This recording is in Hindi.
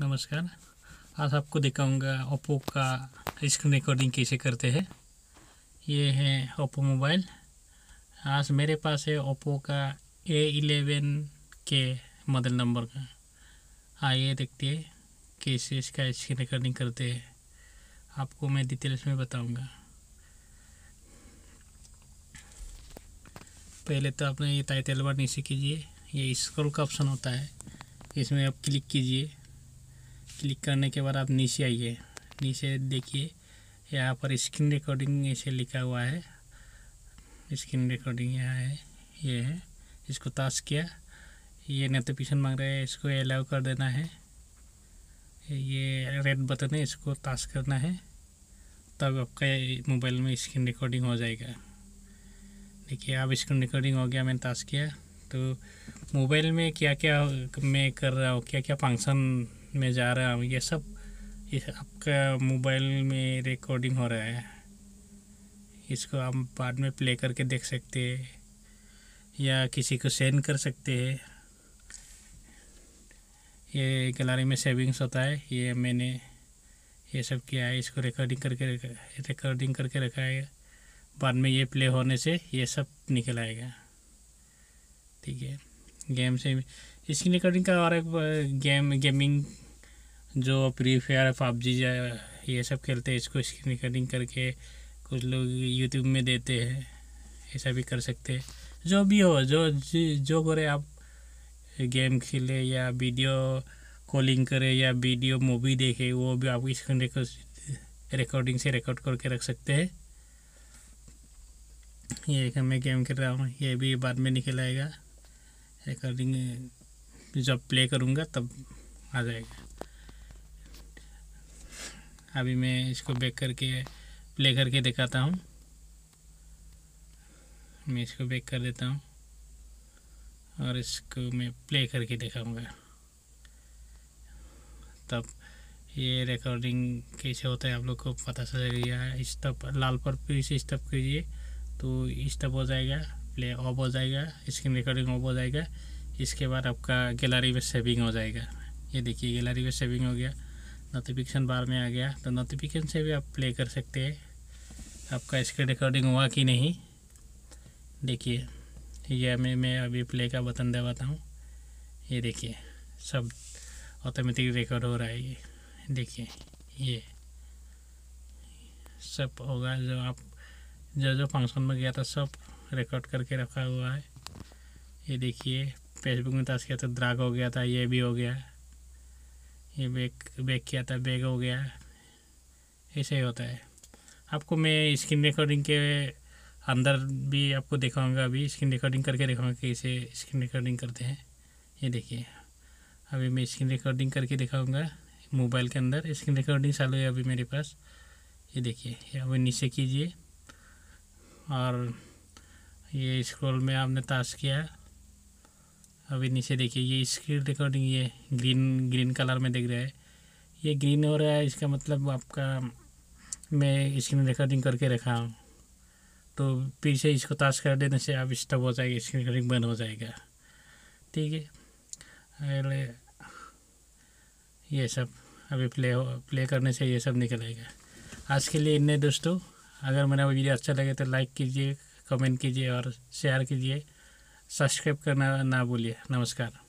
नमस्कार आज आपको दिखाऊंगा ओप्पो का स्क्रीन रिकॉर्डिंग कैसे करते हैं ये है ओप्पो मोबाइल आज मेरे पास है ओप्पो का A eleven K model number का आइए देखते हैं कैसे इसका स्क्रीन रिकॉर्डिंग करते हैं आपको मैं डिटेल्स में बताऊंगा पहले तो आपने ये टाइटल बार नीचे कीजिए ये स्क्रॉल का ऑप्शन होता है इसमें आप क्लिक कीजिए क्लिक करने के बाद आप नीचे आइए नीचे देखिए यहाँ पर स्क्रीन रिकॉर्डिंग ऐसे लिखा हुआ है स्क्रीन रिकॉर्डिंग यहाँ है ये है इसको ताश किया ये नोटिफिकेशन मांग रहा है इसको अलाउ कर देना है ये रेड बटन है इसको ताश करना है तब आपका मोबाइल में स्क्रीन रिकॉर्डिंग हो जाएगा देखिए अब स्क्रीन रिकॉर्डिंग हो गया मैंने ताश किया तो मोबाइल में क्या क्या मैं कर रहा हूँ क्या क्या फंक्शन में जा रहा हूँ ये सब ये आपका मोबाइल में रिकॉर्डिंग हो रहा है इसको आप बाद में प्ले करके देख सकते हैं या किसी को सेंड कर सकते हैं ये गलारी में सेविंग्स होता है ये मैंने ये सब किया है इसको रिकॉर्डिंग करके रिकॉर्डिंग करके रखा है बाद में ये प्ले होने से ये सब निकल आएगा ठीक है गेम से स्क्रीन रिकॉर्डिंग का और एक गेम गेमिंग जो फ्री फायर पबजी ये सब खेलते हैं इसको स्क्रीन रिकॉर्डिंग करके कुछ लोग यूट्यूब में देते हैं ऐसा भी कर सकते हैं जो भी हो जो जो करे आप गेम खेले या वीडियो कॉलिंग करे या वीडियो मूवी देखे वो भी आप स्क्रीन रिकॉर्डिंग से रिकॉर्ड करके रख सकते हैं ये मैं गेम खेल रहा हूँ ये भी बाद में निकल आएगा रिकॉर्डिंग जब प्ले करूँगा तब आ जाएगा अभी मैं इसको बैक करके प्ले करके दिखाता हूँ मैं इसको बैक कर देता हूँ और इसको मैं प्ले करके दिखाऊँगा तब ये रिकॉर्डिंग कैसे होता है आप लोग को पता चल गया स्टप लाल पर फिर से स्टप कीजिए तो स्टप हो जाएगा प्ले ऑफ हो जाएगा स्क्रीन रिकॉर्डिंग ऑफ हो जाएगा इसके बाद आपका गैलरी में सेविंग हो जाएगा ये देखिए गैलरी में सेविंग हो गया नोटिफिकेशन बार में आ गया तो नोटिफिकेशन से भी आप प्ले कर सकते हैं आपका स्क्रीन रिकॉर्डिंग हुआ कि नहीं देखिए यह मैं मैं अभी प्ले का बटन दबाता हूँ ये देखिए सब ऑटोमेटिक रिकॉर्ड हो रहा है ये देखिए ये सब होगा जो आप जो जो फंक्शन में गया था सब रिकॉर्ड करके रखा हुआ है ये देखिए फेसबुक में ताश किया था द्राग हो गया था ये भी हो गया ये बैग बैग किया था बैग हो गया ऐसे ही होता है आपको मैं स्क्रीन रिकॉर्डिंग के अंदर भी आपको दिखाऊंगा अभी स्क्रीन रिकॉर्डिंग करके दिखाऊंगा कैसे स्क्रीन रिकॉर्डिंग करते हैं ये देखिए अभी मैं स्क्रीन रिकॉर्डिंग करके दिखाऊंगा मोबाइल के अंदर स्क्रीन रिकॉर्डिंग चालू है अभी मेरे पास ये देखिए अभी नीचे कीजिए और ये स्क्रॉल में आपने ताश किया अभी नीचे देखिए ये स्क्रीन रिकॉर्डिंग ये ग्रीन ग्रीन कलर में दिख रहा है ये ग्रीन हो रहा है इसका मतलब आपका मैं स्क्रीन रिकॉर्डिंग करके रखा हूँ तो फिर से इसको ताश कर देने से आप स्टॉप हो जाएगा स्क्रीन रिकॉर्डिंग बंद हो जाएगा ठीक है अरे ये सब अभी प्ले हो प्ले करने से ये सब निकलेगा आज के लिए इतने दोस्तों अगर मेरा वीडियो अच्छा लगे तो लाइक कीजिए कमेंट कीजिए और शेयर कीजिए सब्सक्राइब करना ना भूलिए नमस्कार